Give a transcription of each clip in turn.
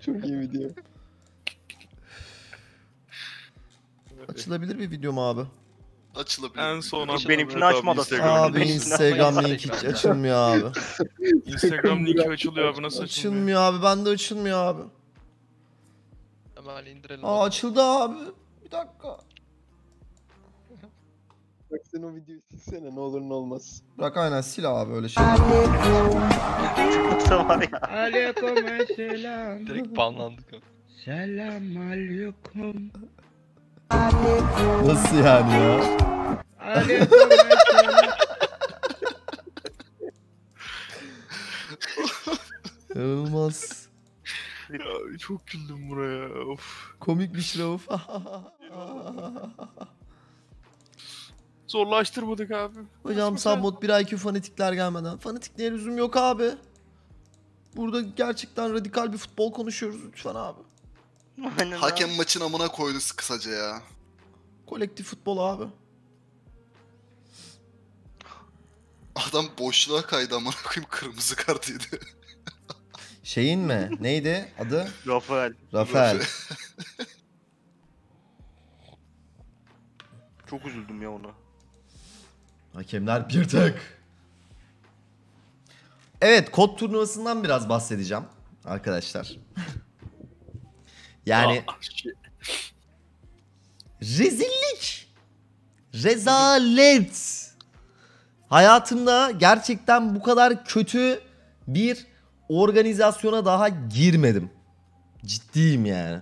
Çok iyi video. Açılabilir bir videom abi? Açılabilir. En son Yok, benimkini tabii, açmadı. Instagram. Abi Instagram, Instagram hiç açılmıyor abi. Instagram linki açılıyor abi nasıl açılmıyor? Açılmıyor abi bende açılmıyor abi. Hemen indirelim. Aa abi. açıldı abi. Bir dakika. Baksana o videoyu silsene ne olur ne olmaz. Bırak aynen sil abi öyle şey. Aleyküm selam. Direkt banlandık. Selam aleyküm. Nasıl yani ya? Olmaz. Ya çok güldüm buraya. Of. Komik bir şey of. Zorlaştırmadık abi. Hocam sabot bir IQ fanatikler gelmeden. Fanatikliğe lüzum yok abi. Burada gerçekten radikal bir futbol konuşuyoruz lütfen abi. Aynen Hakem abi. maçın amına koydu kısaca ya. Kolektif futbol abi. Adam boşluğa kaydı amına koyayım kırmızı kart yedi. Şeyin mi? Neydi adı? Rafael. Rafael. Çok üzüldüm ya ona. Hakemler bir tek. Evet kod turnuvasından biraz bahsedeceğim arkadaşlar. yani ah, rezillik. Rezalet. Hayatımda gerçekten bu kadar kötü bir organizasyona daha girmedim. Ciddiyim yani.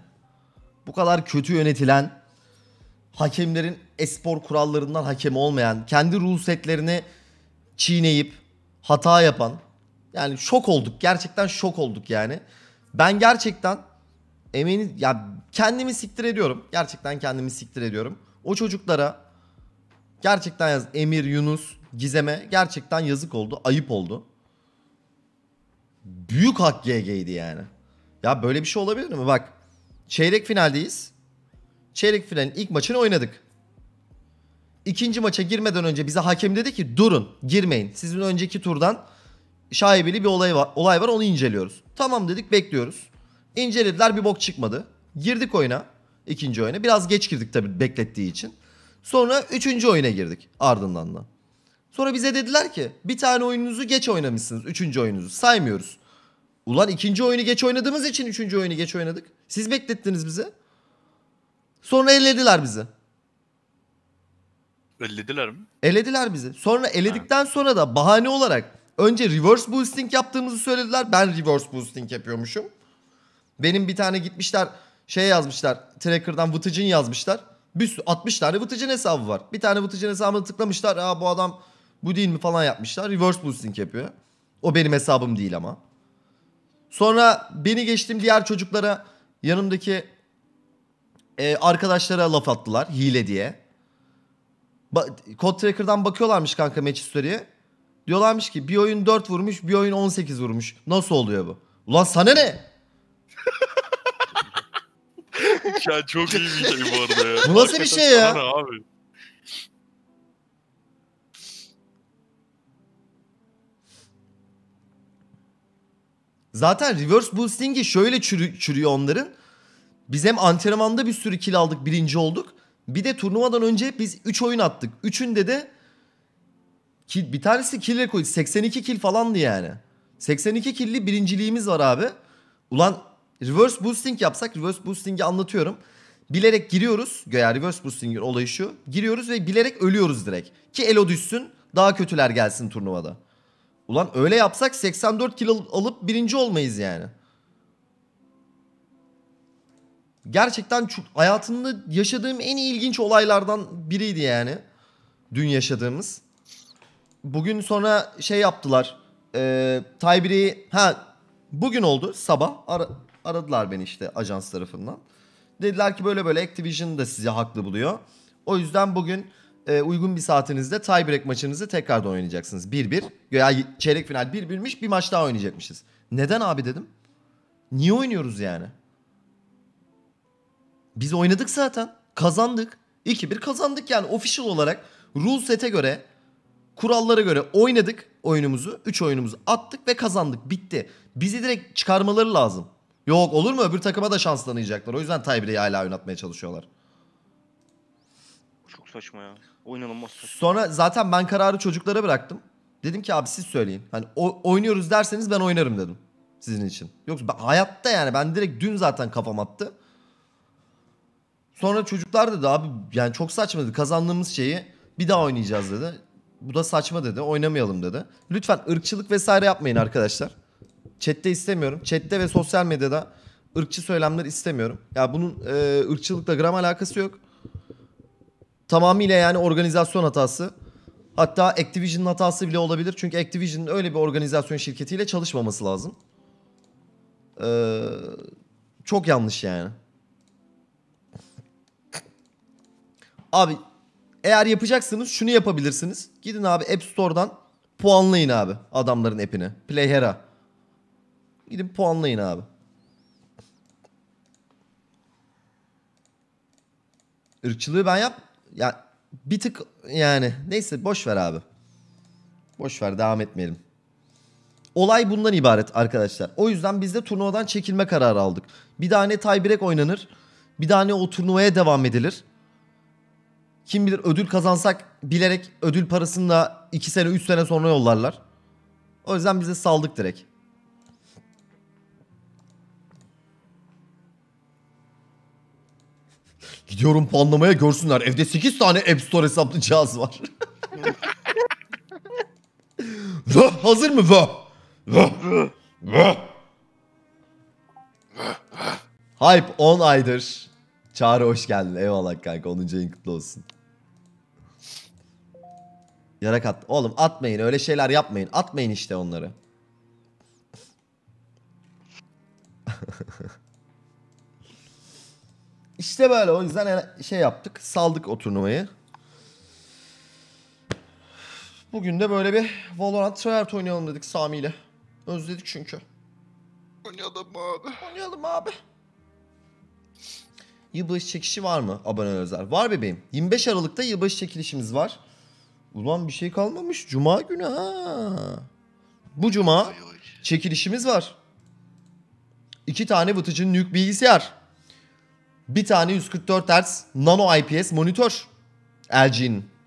Bu kadar kötü yönetilen hakemlerin espor kurallarından hakem olmayan, kendi rule setlerini çiğneyip hata yapan. Yani şok olduk. Gerçekten şok olduk yani. Ben gerçekten emin, ya kendimi siktir ediyorum. Gerçekten kendimi siktir ediyorum. O çocuklara gerçekten yaz Emir, Yunus, Gizem'e gerçekten yazık oldu. Ayıp oldu. Büyük hak GG'ydi yani. Ya böyle bir şey olabilir mi? Bak çeyrek finaldeyiz. Çeyrek finalin ilk maçını oynadık ikinci maça girmeden önce bize hakem dedi ki durun girmeyin. Sizin önceki turdan şaibeli bir olay var, olay var onu inceliyoruz. Tamam dedik bekliyoruz. İncelediler bir bok çıkmadı. Girdik oyuna ikinci oyuna. Biraz geç girdik tabii beklettiği için. Sonra üçüncü oyuna girdik ardından da. Sonra bize dediler ki bir tane oyununuzu geç oynamışsınız. Üçüncü oyununuzu saymıyoruz. Ulan ikinci oyunu geç oynadığımız için üçüncü oyunu geç oynadık. Siz beklettiniz bize. Sonra ellediler bizi. Ellediler mi? Elediler bizi. Sonra eledikten ha. sonra da bahane olarak önce reverse boosting yaptığımızı söylediler. Ben reverse boosting yapıyormuşum. Benim bir tane gitmişler şey yazmışlar. Tracker'dan Vıtıcın yazmışlar. Bir 60 tane Vıtıcın hesabı var. Bir tane Vıtıcın hesabını tıklamışlar. Aa bu adam bu değil mi falan yapmışlar. Reverse boosting yapıyor. O benim hesabım değil ama. Sonra beni geçtim diğer çocuklara yanımdaki e, arkadaşlara laf attılar hile diye. Ba- Code Tracker'dan bakıyorlarmış kanka maç history'e. Diyorlarmış ki bir oyun 4 vurmuş, bir oyun 18 vurmuş. Nasıl oluyor bu? Ulan sana ne? Ya çok iyi bir şey bu arada ya. Bu nasıl bir şey ya? Sana ne abi? Zaten reverse boosting'i şöyle çürü- çürüyor onların. Biz hem antrenmanda bir sürü kill aldık, birinci olduk. Bir de turnuvadan önce biz 3 oyun attık. Üçünde de kill, bir tanesi kill rekoru 82 kill falandı yani. 82 killi birinciliğimiz var abi. Ulan reverse boosting yapsak reverse boosting'i anlatıyorum. Bilerek giriyoruz. Yani reverse boosting olayı şu. Giriyoruz ve bilerek ölüyoruz direkt. Ki elo düşsün daha kötüler gelsin turnuvada. Ulan öyle yapsak 84 kilo alıp birinci olmayız yani. gerçekten çok hayatımda yaşadığım en ilginç olaylardan biriydi yani. Dün yaşadığımız. Bugün sonra şey yaptılar. E, ee, Taybri'yi ha bugün oldu sabah ara, aradılar beni işte ajans tarafından. Dediler ki böyle böyle Activision da sizi haklı buluyor. O yüzden bugün e, uygun bir saatinizde tiebreak maçınızı tekrardan oynayacaksınız. 1-1. Ya çeyrek final 1-1'miş bir maç daha oynayacakmışız. Neden abi dedim. Niye oynuyoruz yani? Biz oynadık zaten. Kazandık. 2-1 kazandık yani official olarak rule set'e göre kurallara göre oynadık oyunumuzu. 3 oyunumuzu attık ve kazandık. Bitti. Bizi direkt çıkarmaları lazım. Yok olur mu? Öbür takıma da şanslanacaklar. O yüzden Taybire'yi hala oynatmaya çalışıyorlar. Çok saçma ya. Oynanılmaz saçma. Sonra zaten ben kararı çocuklara bıraktım. Dedim ki abi siz söyleyin. Hani oynuyoruz derseniz ben oynarım dedim. Sizin için. Yoksa ben, hayatta yani ben direkt dün zaten kafam attı. Sonra çocuklar dedi abi yani çok saçma dedi. Kazandığımız şeyi bir daha oynayacağız dedi. Bu da saçma dedi. Oynamayalım dedi. Lütfen ırkçılık vesaire yapmayın arkadaşlar. Chat'te istemiyorum. Chat'te ve sosyal medyada ırkçı söylemler istemiyorum. Ya bunun e, ırkçılıkla gram alakası yok. Tamamıyla yani organizasyon hatası. Hatta Activision'ın hatası bile olabilir. Çünkü Activision'ın öyle bir organizasyon şirketiyle çalışmaması lazım. Ee, çok yanlış yani. Abi eğer yapacaksınız şunu yapabilirsiniz. Gidin abi App Store'dan puanlayın abi adamların app'ini. Playhera. Gidin puanlayın abi. Irkçılığı ben yap. Ya bir tık yani neyse boş ver abi. Boş ver devam etmeyelim. Olay bundan ibaret arkadaşlar. O yüzden biz de turnuvadan çekilme kararı aldık. Bir daha ne tiebreak oynanır. Bir daha ne o turnuvaya devam edilir. Kim bilir ödül kazansak bilerek ödül parasını da 2 sene 3 sene sonra yollarlar. O yüzden bize saldık direkt. Gidiyorum panlamaya görsünler. Evde 8 tane App Store hesaplı cihaz var. Vah hazır mı vah? Vah. Vah. Hype 10 aydır. Çağrı hoş geldin. Eyvallah kanka. 10. ayın kutlu olsun. Yarak at. Oğlum atmayın öyle şeyler yapmayın. Atmayın işte onları. İşte böyle o yüzden şey yaptık. Saldık o turnuvayı. Bugün de böyle bir Valorant Tryhard oynayalım dedik Sami ile. Özledik çünkü. Oynayalım abi. Oynayalım abi. Yılbaşı çekişi var mı abone özel? Var bebeğim. 25 Aralık'ta yılbaşı çekilişimiz var. Ulan bir şey kalmamış. Cuma günü ha. Bu cuma oy, oy. çekilişimiz var. İki tane Vıtıcı'nın nük bilgisayar. Bir tane 144 Hz Nano IPS monitör. LG'nin.